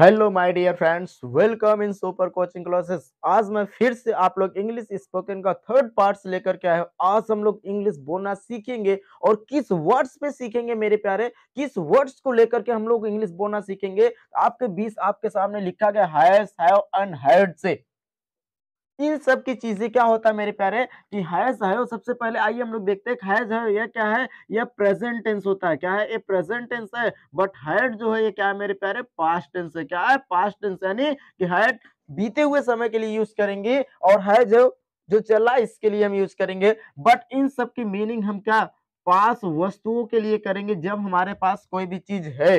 hello my dear friends welcome in super coaching classes आज मैं फिर से आप लोग इंग्लिश स्पोकन का थर्ड पार्ट लेकर के आया आज हम लोग इंग्लिश बोलना सीखेंगे और किस वर्ड्स पे सीखेंगे मेरे प्यारे किस वर्ड्स को लेकर के हम लोग इंग्लिश बोलना सीखेंगे आपके बीच आपके सामने लिखा गया हैज है इन सब की चीजें क्या होता है मेरे प्यारे कि हैज है और सबसे पहले आइए हम लोग देखते हैं हैज है यह क्या है यह प्रेजेंट टेंस होता है क्या है ये प्रेजेंट टेंस है बट हैड जो है ये क्या है मेरे प्यारे पास्ट टेंस है क्या है पास्ट टेंस यानी कि हैड बीते हुए समय के लिए यूज करेंगे और है जो जो चला इसके लिए हम यूज करेंगे बट इन सब की मीनिंग हम क्या पास वस्तुओं के लिए करेंगे जब हमारे पास कोई भी चीज है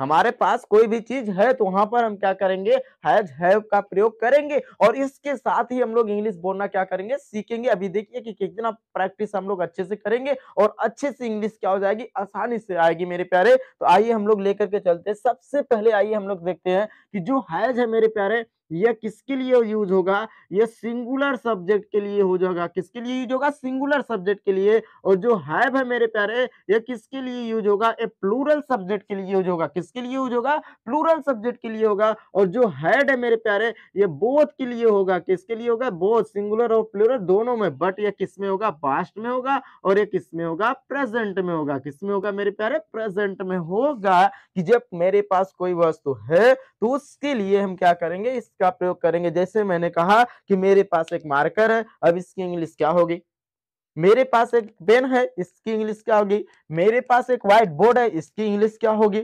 हमारे पास कोई भी चीज है तो वहां पर हम क्या करेंगे हैज हैव का प्रयोग करेंगे और इसके साथ ही हम लोग इंग्लिश बोलना क्या करेंगे सीखेंगे अभी देखिए कि कितना प्रैक्टिस हम लोग अच्छे से करेंगे और अच्छे से इंग्लिश क्या हो जाएगी आसानी से आएगी मेरे प्यारे तो आइए हम लोग लेकर के चलते सबसे पहले आइए हम लोग देखते हैं कि जो हैज है मेरे प्यारे यह किसके लिए यूज होगा यह सिंगुलर सब्जेक्ट के लिए हो जाएगा किसके लिए यूज होगा सिंगुलर सब्जेक्ट के लिए और जो हैव है मेरे प्यारे यह किसके लिए यूज होगा ए प्लूरल सब्जेक्ट के लिए यूज होगा किसके लिए यूज होगा प्लूरल सब्जेक्ट के लिए होगा और जो हैड है मेरे प्यारे ये बोथ के लिए होगा किसके लिए होगा बोथ सिंगुलर और प्लूरल दोनों में बट यह किस में होगा पास्ट में होगा और यह किस में होगा प्रेजेंट में होगा किस में होगा मेरे प्यारे प्रेजेंट में होगा कि जब मेरे पास कोई वस्तु है तो उसके लिए हम क्या करेंगे इस का प्रयोग करेंगे जैसे मैंने कहा कि मेरे पास एक मार्कर है अब इसकी इंग्लिश क्या होगी मेरे पास एक पेन है इसकी इंग्लिश क्या होगी मेरे पास एक व्हाइट बोर्ड है इसकी इंग्लिश क्या होगी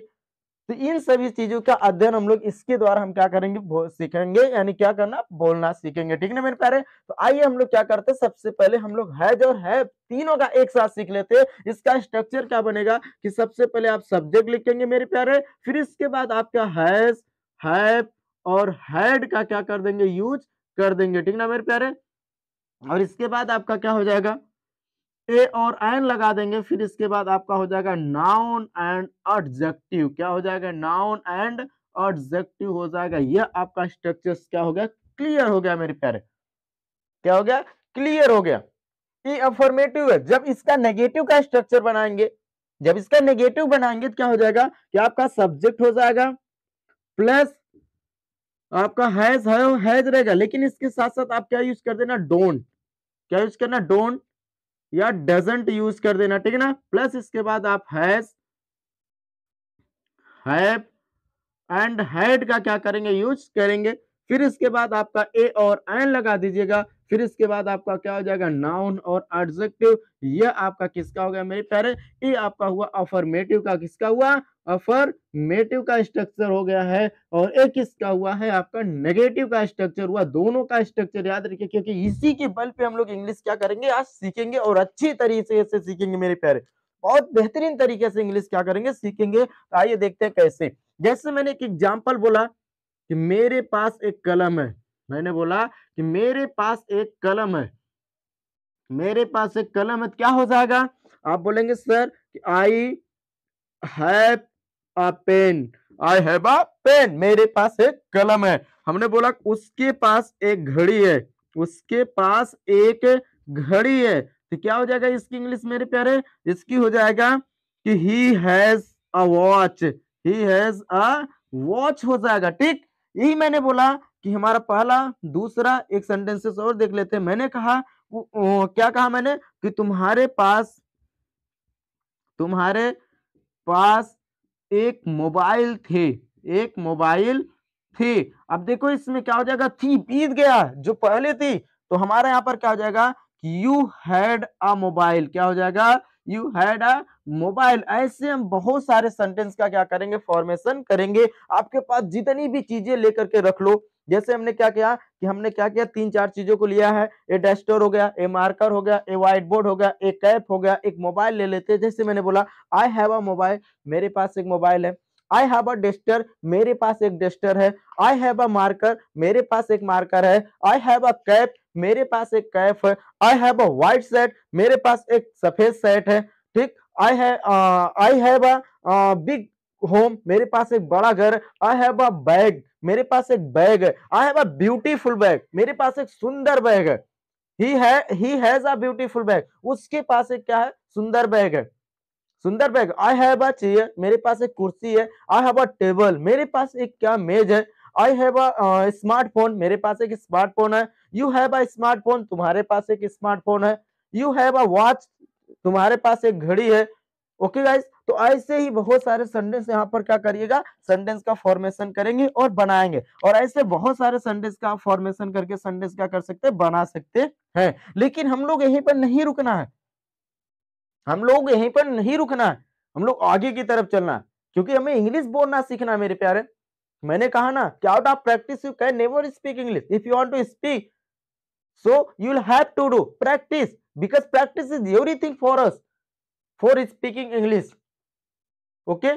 तो इन सभी चीजों का अध्ययन हम लोग इसके द्वारा हम क्या करेंगे सीखेंगे यानी क्या करना बोलना सीखेंगे ठीक है मेरे प्यारे तो आइए हम लोग क्या करते हैं सबसे पहले हम लोग हैज और है तीनों का एक साथ सीख लेते हैं इसका स्ट्रक्चर क्या बनेगा कि सबसे पहले आप सब्जेक्ट लिखेंगे मेरे प्यारे फिर इसके बाद आपका हैज हैव और हेड का क्या कर देंगे यूज कर देंगे ठीक ना मेरे प्यारे और इसके बाद आपका क्या हो जाएगा ए और एन लगा देंगे फिर इसके बाद आपका हो जाएगा नाउन एंड ऑब्जेक्टिव क्या हो जाएगा नाउन एंड ऑब्जेक्टिव हो जाएगा यह आपका स्ट्रक्चर क्या हो गया क्लियर हो गया मेरे प्यारे क्या हो गया क्लियर हो गया ये अफॉर्मेटिव है जब इसका नेगेटिव का स्ट्रक्चर बनाएंगे जब इसका नेगेटिव बनाएंगे तो क्या हो जाएगा कि आपका सब्जेक्ट हो जाएगा प्लस आपका हैज है हैज रहेगा लेकिन इसके साथ साथ आप क्या यूज कर देना डोंट क्या यूज करना डोंट या डजेंट यूज कर देना ठीक है ना प्लस इसके बाद आप हैज हैव एंड हैड का क्या करेंगे यूज करेंगे फिर इसके बाद आपका ए और एन लगा दीजिएगा फिर इसके बाद आपका क्या हो जाएगा नाउन और एडजेक्टिव यह आपका किसका हो गया मेरे प्यारे ये आपका हुआ अफर्मेटिव का किसका हुआ अफर्मेटिव का स्ट्रक्चर हो गया है और एक किसका हुआ है आपका नेगेटिव का स्ट्रक्चर हुआ दोनों का स्ट्रक्चर याद रखिए क्योंकि इसी के बल पे हम लोग इंग्लिश क्या करेंगे आज सीखेंगे और अच्छी तरीके से सीखेंगे मेरे प्यारे बहुत बेहतरीन तरीके से इंग्लिश क्या करेंगे सीखेंगे तो आइए देखते हैं कैसे जैसे मैंने एक एग्जाम्पल बोला कि मेरे पास एक कलम है मैंने बोला कि मेरे पास एक कलम है मेरे पास एक कलम है तो क्या हो जाएगा आप बोलेंगे सर कि I have a pen I have a pen मेरे पास एक कलम है हमने बोला उसके पास एक घड़ी है उसके पास एक घड़ी है तो क्या हो जाएगा इसकी इंग्लिश मेरे प्यारे इसकी हो जाएगा कि he has a watch he has a watch हो जाएगा ठीक यही मैंने बोला कि हमारा पहला दूसरा एक सेंटेंसेस और देख लेते हैं मैंने कहा क्या कहा मैंने कि तुम्हारे पास तुम्हारे पास एक मोबाइल थे एक मोबाइल थे अब देखो इसमें क्या हो जाएगा थी बीत गया जो पहले थी तो हमारे यहाँ पर क्या हो जाएगा यू हैड अ मोबाइल क्या हो जाएगा यू हैड अ मोबाइल ऐसे हम बहुत सारे सेंटेंस का क्या करेंगे फॉर्मेशन करेंगे आपके पास जितनी भी चीजें लेकर के रख लो जैसे हमने क्या किया कि हमने क्या किया तीन चार चीजों को लिया है ए डेस्टोर हो गया ए मार्कर हो गया ए व्हाइट बोर्ड हो गया ए कैप हो गया एक मोबाइल ले लेते हैं जैसे मैंने बोला आई हैव अ मोबाइल मेरे पास एक मोबाइल है आई हैव अ डेस्टर मेरे पास एक डेस्टर है आई हैव अ मार्कर मेरे पास एक मार्कर है आई हैव अ कैप मेरे पास एक कैप है I have a white set मेरे पास एक सफेद सेट है ठीक आई है I have a big home मेरे पास एक बड़ा घर आई हैव अ बैग मेरे पास एक बैग है I have a beautiful bag मेरे पास एक सुंदर बैग है ही है he has a beautiful bag उसके पास एक क्या है सुंदर बैग है सुंदर bag I have a chair मेरे पास एक कुर्सी है आई हैव अ टेबल मेरे पास एक क्या मेज है आई हैव अ स्मार्टफोन मेरे पास एक स्मार्टफोन है यू हैव अ स्मार्टफोन तुम्हारे पास एक स्मार्टफोन है यू हैव अ वॉच तुम्हारे पास एक घड़ी है ओके गाइस तो ऐसे ही बहुत सारे सेंटेंस यहाँ पर क्या करिएगा सेंटेंस का फॉर्मेशन करेंगे और बनाएंगे और ऐसे बहुत सारे सेंटेंस का फॉर्मेशन करके सेंटेंस क्या कर सकते बना सकते हैं लेकिन हम लोग यहीं पर नहीं रुकना है हम लोग यहीं पर नहीं रुकना है हम लोग आगे की तरफ चलना है क्योंकि हमें इंग्लिश बोलना सीखना है मेरे प्यारे मैंने कहा ना कि out of practice you can never speak English if you want to speak so you will have to do practice because practice is everything for us for speaking English okay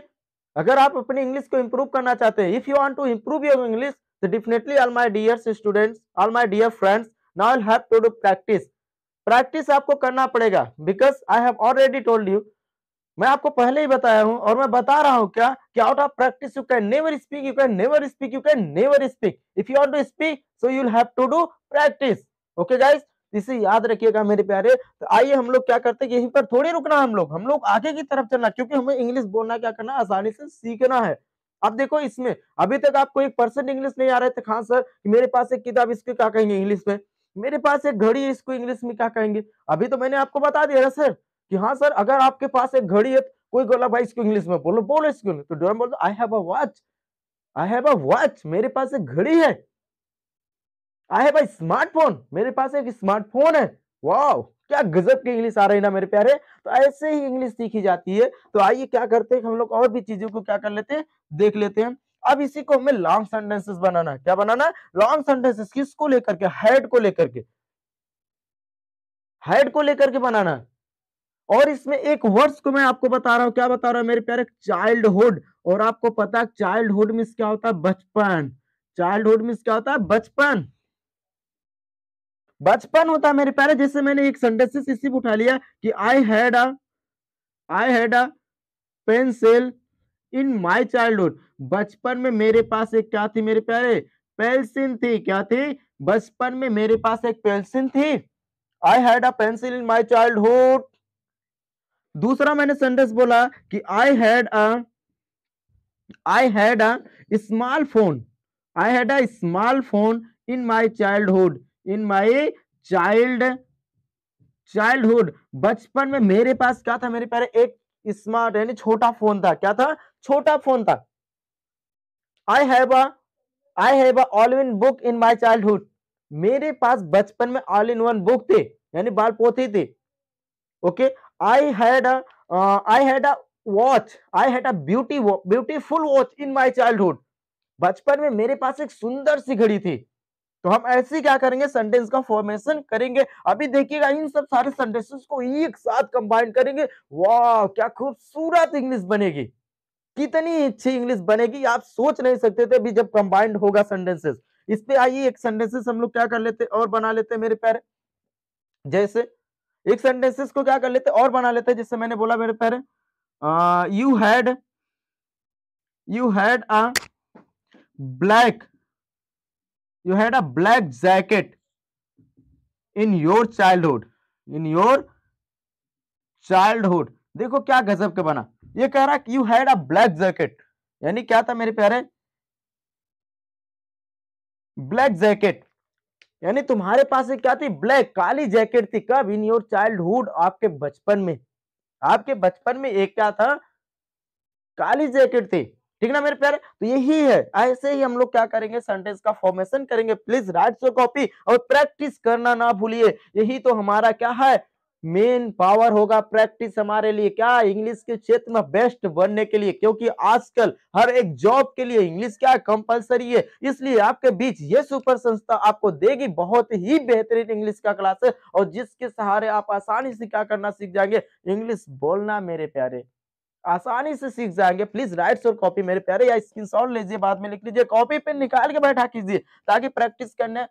अगर आप अपनी इंग्लिश को improve करना चाहते हैं if you want to improve your English तो definitely all my dear students all my dear friends now have to do practice practice आपको करना पड़ेगा because I have already told you मैं आपको पहले ही बताया हूं और मैं बता रहा हूं क्या कि out of practice you can never speak you can never speak you can never speak if you want to speak so you have to do practice okay guys इसे याद रखिएगा मेरे प्यारे तो आइए हम लोग क्या करते हैं यहीं पर थोड़ी रुकना हम लोग हम लोग आगे की तरफ चलना क्योंकि हमें इंग्लिश बोलना क्या करना आसानी से सीखना है अब देखो इसमें अभी तक आपको एक परसेंट इंग्लिश नहीं आ रहे थे खान हाँ सर मेरे पास एक किताब इसको क्या कहेंगे इंग्लिश में मेरे पास एक घड़ी है इसको इंग्लिश में क्या कहेंगे अभी तो मैंने आपको बता दिया ना सर कि हाँ सर अगर आपके पास एक घड़ी है कोई गोला भाई इसको इंग्लिश में बोलो बोलो इसको तो डोरेमोन बोल दो I have a watch I have a watch मेरे पास एक घड़ी है है भाई स्मार्टफोन मेरे पास एक स्मार्टफोन है वाह क्या गजब की इंग्लिश आ रही ना मेरे प्यारे तो ऐसे ही इंग्लिश सीखी जाती है तो आइए क्या करते हैं हम लोग और भी चीजों को क्या कर लेते हैं देख लेते हैं अब इसी को हमें लॉन्ग सेंटेंसेस बनाना है क्या बनाना है लॉन्ग सेंटेंसेस को लेकर के हेड को लेकर के हेड को लेकर के बनाना है और इसमें एक वर्ड्स को मैं आपको बता रहा हूँ क्या बता रहा हूँ मेरे प्यारे चाइल्ड हुड और आपको पता है हुड मीन्स क्या होता है बचपन चाइल्ड हुड मीन्स क्या होता है बचपन बचपन होता मेरे पहले जैसे मैंने एक सेंटेंसेस इसी उठा लिया कि I had I had a pencil in my childhood बचपन में मेरे पास एक क्या थी मेरे प्यारे पेंसिल थी क्या थी बचपन में मेरे पास एक पेंसिल थी I had a pencil in my childhood दूसरा मैंने सेंटेंस बोला कि I had a I had a small phone I had a small phone in my childhood in my child childhood बचपन में मेरे पास क्या था मेरे प्यारे एक स्मार्ट यानी छोटा फोन था क्या था छोटा फोन था I have I have all in book in my childhood मेरे पास बचपन में ऑल इन वन बुक थे यानी बाल पोथी थी okay I had I had a watch I had a beauty beautiful watch in my childhood बचपन में मेरे पास एक सुंदर सी घड़ी थी तो हम ऐसे क्या करेंगे सेंटेंस का फॉर्मेशन करेंगे अभी देखिएगा इन सब सारे सेंटेंसेस को एक साथ कंबाइन करेंगे वाह क्या खूबसूरत इंग्लिश बनेगी कितनी अच्छी इंग्लिश बनेगी आप सोच नहीं सकते थे अभी जब कंबाइंड होगा सेंटेंसेस इस पे आइए एक सेंटेंसेस हम लोग क्या कर लेते और बना लेते मेरे प्यारे जैसे एक सेंटेंसेस को क्या कर लेते और बना लेते जैसे मैंने बोला मेरे प्यारे you had you had a black a black jacket in your childhood in your childhood देखो क्या गजब के बना ये कह रहा कि you had a black jacket यानी क्या था मेरे प्यारे ब्लैक जैकेट यानी तुम्हारे पास क्या थी ब्लैक काली जैकेट थी कब इन योर चाइल्डहुड आपके बचपन में आपके बचपन में एक क्या था काली जैकेट थी ठीक ना मेरे प्यारे तो यही है ऐसे ही हम लोग क्या करेंगे सेंटेंस का फॉर्मेशन करेंगे प्लीज राइट सो कॉपी और प्रैक्टिस करना ना भूलिए यही तो हमारा क्या है मेन पावर होगा प्रैक्टिस हमारे लिए क्या इंग्लिश के क्षेत्र में बेस्ट बनने के लिए क्योंकि आजकल हर एक जॉब के लिए इंग्लिश क्या कंपलसरी है इसलिए आपके बीच ये सुपर संस्था आपको देगी बहुत ही बेहतरीन इंग्लिश का क्लास और जिसके सहारे आप आसानी से क्या करना सीख जाएंगे इंग्लिश बोलना मेरे प्यारे आसानी से सीख जाएंगे प्लीज राइट्स और कॉपी मेरे प्यारे या स्क्रीनशॉट लीजिए बाद में लिख लीजिए कॉपी पेन निकाल के बैठा कीजिए ताकि प्रैक्टिस करने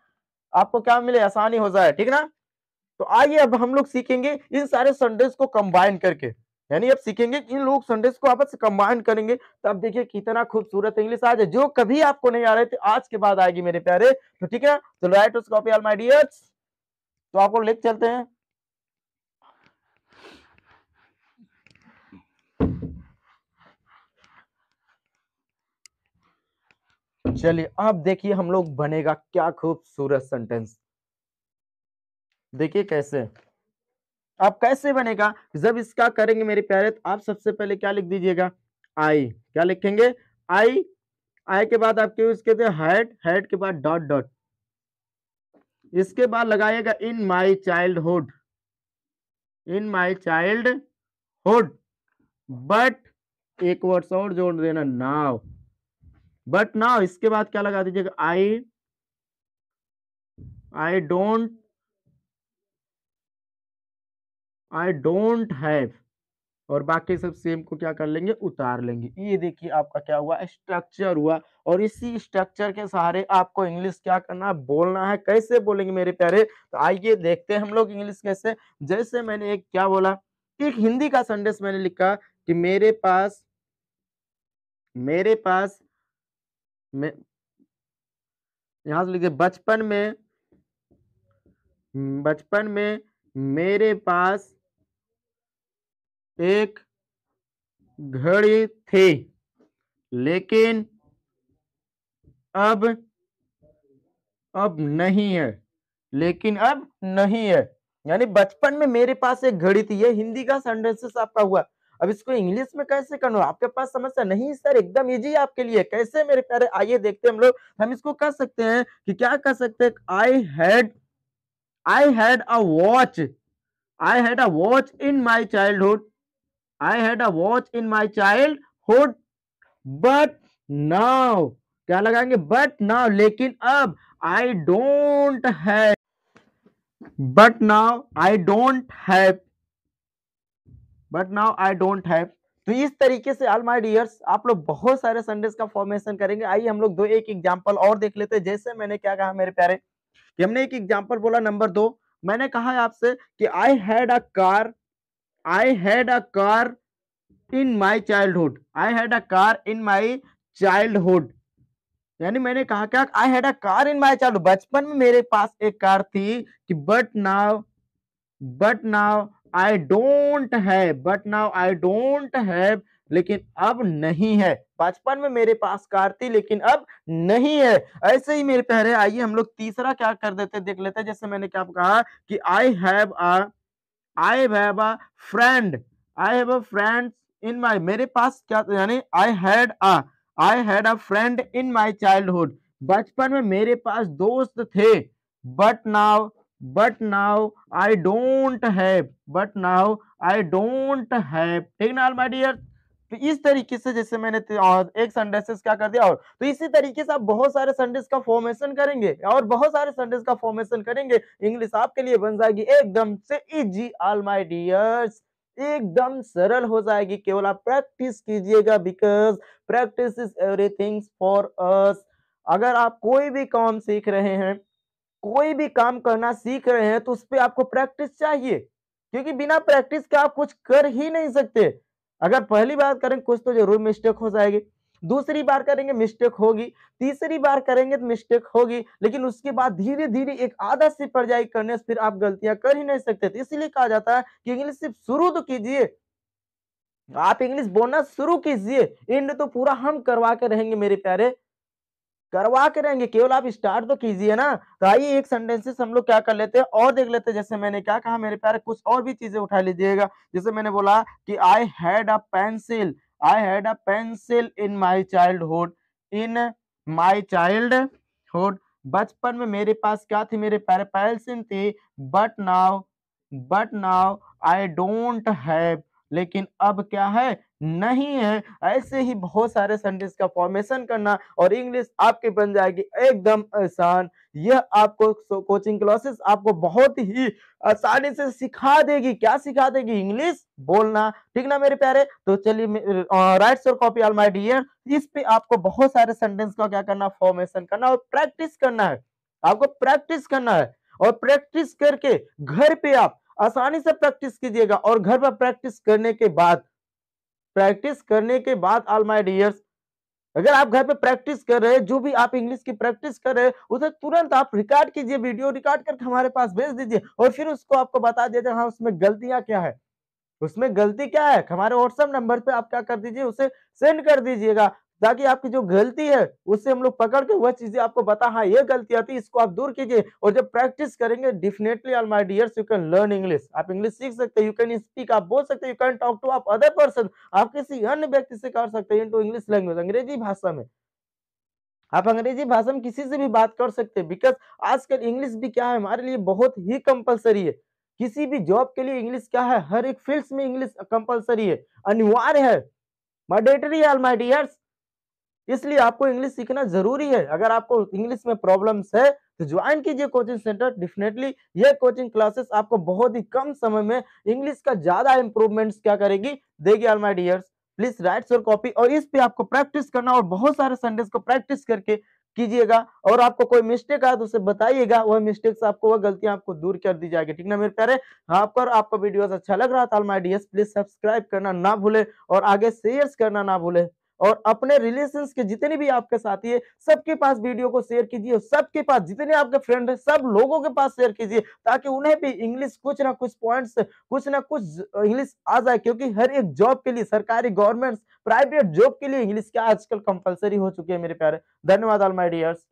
आपको क्या मिले आसानी हो जाए ठीक ना तो आइए अब हम लोग सीखेंगे इन सारे संडेज को कंबाइन करके यानी अब सीखेंगे इन लोग संडेज को आपस से कंबाइन करेंगे तब देखिए कितना खूबसूरत इंग्लिश आज है जो कभी आपको नहीं आ रही थे आज के बाद आएगी मेरे प्यारे तो ठीक है तो राइट उस कॉपी ऑल माय डियर्स तो आपको लिख चलते हैं चलिए अब देखिए हम लोग बनेगा क्या खूबसूरत सेंटेंस देखिए कैसे आप कैसे बनेगा जब इसका करेंगे मेरे प्यारे तो आप सबसे पहले क्या लिख दीजिएगा आई क्या लिखेंगे आई आई के बाद आपके यूज करते हेड हेड के बाद डॉट डॉट इसके बाद लगाइएगा in my childhood in my childhood but एक वर्ड और जोड़ देना नाव बट ना इसके बाद क्या लगा दीजिएगा I I don't I don't have और बाकी सब सेम को क्या कर लेंगे उतार लेंगे ये देखिए आपका क्या हुआ स्ट्रक्चर हुआ और इसी स्ट्रक्चर के सहारे आपको इंग्लिश क्या करना बोलना है कैसे बोलेंगे मेरे प्यारे तो आइए देखते हैं हम लोग इंग्लिश कैसे जैसे मैंने एक क्या बोला एक हिंदी का संदेश मैंने लिखा कि मेरे पास मेरे पास में यहां से लिखे बचपन में बचपन में मेरे पास एक घड़ी थी लेकिन अब अब नहीं है लेकिन अब नहीं है यानी बचपन में मेरे पास एक घड़ी थी ये हिंदी का सेंटेंसेस आपका हुआ अब इसको इंग्लिश में कैसे करना आपके पास समस्या नहीं सर एकदम इजी आपके लिए कैसे मेरे प्यारे आइए देखते हैं हम लोग हम इसको कह सकते हैं कि क्या कह सकते हैं I had I had a watch I had a watch in my hood I had a watch in my hood but now क्या लगाएंगे बट नाउ लेकिन अब I don't have but now I don't have but now I don't have तो इस तरीके से all my dears आप लोग बहुत सारे संडेज का फॉर्मेशन करेंगे आइए हम लोग दो एक एग्जाम्पल और देख लेते हैं जैसे मैंने क्या कहा मेरे प्यारे कि हमने एक एग्जाम्पल बोला नंबर दो मैंने कहा आपसे कि I had a car I had a car in my childhood I had a car in my childhood यानी मैंने कहा क्या I had a car in my child बचपन में मेरे पास एक कार थी कि but now but now I don't है but now I don't have लेकिन अब नहीं है बचपन में मेरे पास कार थी लेकिन अब नहीं है ऐसे ही मेरे पहरे आइए हम लोग तीसरा क्या कर देते देख लेते जैसे मैंने क्या कहा कि I have a I have a friend I have a friend in my मेरे पास क्या यानी I had a I had a friend in my childhood बचपन में मेरे पास दोस्त थे but now but now I don't have but now I don't have ठीक ना माई डियर तो इस तरीके से जैसे मैंने एक संडेसेस क्या कर दिया और तो इसी तरीके से आप बहुत सारे संडेस का फॉर्मेशन करेंगे और बहुत सारे संडेस का फॉर्मेशन करेंगे इंग्लिश आपके लिए बन जाएगी एकदम से इजी ऑल माय डियर्स एकदम सरल हो जाएगी केवल आप प्रैक्टिस कीजिएगा because practice is everything for us अगर आप कोई भी काम सीख रहे हैं कोई भी काम करना सीख रहे हैं तो उस पर आपको प्रैक्टिस चाहिए क्योंकि बिना प्रैक्टिस के आप कुछ कर ही नहीं सकते अगर पहली बार करेंगे कुछ तो जरूर मिस्टेक हो जाएगी दूसरी बार करेंगे मिस्टेक होगी तीसरी बार करेंगे तो मिस्टेक होगी लेकिन उसके बाद धीरे धीरे एक आदत से पड़ जाएगी करने से फिर आप गलतियां कर ही नहीं सकते तो इसलिए कहा जाता है कि इंग्लिश सिर्फ शुरू तो कीजिए आप इंग्लिश बोलना शुरू कीजिए इंड तो पूरा हम करवा के रहेंगे मेरे प्यारे करवा के रहेंगे केवल आप स्टार्ट तो कीजिए ना तो आइए एक सेंटेंसेस हम लोग क्या कर लेते हैं और देख लेते हैं जैसे मैंने क्या कहा मेरे प्यारे कुछ और भी चीजें उठा लीजिएगा जैसे मैंने बोला कि I had a pencil I had a pencil in my childhood in my childhood बचपन में मेरे पास क्या थी मेरे प्यारे पेंसिल थी but now but now I don't have लेकिन अब क्या है नहीं है ऐसे ही बहुत सारे सेंटेंस का फॉर्मेशन करना और इंग्लिश आपकी बन जाएगी एकदम आसान यह आपको कोचिंग क्लासेस आपको बहुत ही आसानी से सिखा देगी क्या सिखा देगी इंग्लिश बोलना ठीक ना मेरे प्यारे तो चलिए write sir copy all my dear इस पे आपको बहुत सारे सेंटेंस का क्या करना फॉर्मेशन करना और प्रैक्टिस करना है आपको प्रैक्टिस करना है और प्रैक्टिस करके घर पे आप आसानी से प्रैक्टिस कीजिएगा और घर पर प्रैक्टिस करने के बाद प्रैक्टिस करने के बाद ऑल माई डियर्स अगर आप घर पे प्रैक्टिस कर रहे हैं जो भी आप इंग्लिश की प्रैक्टिस कर रहे हैं उसे तुरंत आप रिकॉर्ड कीजिए वीडियो रिकॉर्ड करके हमारे पास भेज दीजिए और फिर उसको आपको बता दीजिए हाँ उसमें गलतियां क्या है उसमें गलती क्या है हमारे व्हाट्सएप नंबर पे आप क्या कर दीजिए उसे सेंड कर दीजिएगा ताकि आपकी जो गलती है उससे हम लोग पकड़ के वह चीजें आपको बता हाँ ये गलती आती है इसको आप दूर कीजिए और जब प्रैक्टिस करेंगे definitely all my dears you can learn English आप इंग्लिश सीख सकते यू कैन स्पीक आप बोल सकते यू कैन टॉक टू आप अदर पर्सन आप किसी अन्य व्यक्ति से कर सकते हैं इनटू इंग्लिश लैंग्वेज अंग्रेजी भाषा में आप अंग्रेजी भाषा में किसी से भी बात कर सकते हैं बिकॉज आजकल इंग्लिश भी क्या है हमारे लिए बहुत ही कंपलसरी है किसी भी जॉब के लिए इंग्लिश क्या है हर एक फील्ड में इंग्लिश कंपलसरी है अनिवार्य है मैडेटरी ऑल माय डियर्स इसलिए आपको इंग्लिश सीखना जरूरी है अगर आपको इंग्लिश में प्रॉब्लम्स है तो ज्वाइन कीजिए कोचिंग सेंटर डेफिनेटली ये कोचिंग क्लासेस आपको बहुत ही कम समय में इंग्लिश का ज्यादा इंप्रूवमेंट्स क्या करेगी देगी all my dears please write your copy और इस पे आपको प्रैक्टिस करना और बहुत सारे संडेज को प्रैक्टिस करके कीजिएगा और आपको कोई मिस्टेक आया तो उसे बताइएगा वह मिस्टेक आपको वह गलतियां आपको दूर कर दी जाएगी ठीक ना मेरे प्यारे हाँ, आपको पर आपको वीडियो अच्छा लग रहा था माय डियर्स प्लीज सब्सक्राइब करना ना भूले और आगे शेयर करना ना भूले और अपने रिलेशन के जितने भी आपके साथी है सबके पास वीडियो को शेयर कीजिए और सबके पास जितने आपके फ्रेंड है सब लोगों के पास शेयर कीजिए ताकि उन्हें भी इंग्लिश कुछ ना कुछ पॉइंट्स कुछ ना कुछ इंग्लिश आ जाए क्योंकि हर एक जॉब के लिए सरकारी गवर्नमेंट प्राइवेट जॉब के लिए इंग्लिश क्या आजकल कंपलसरी हो चुकी है मेरे प्यारे धन्यवाद ऑल माई डियर्स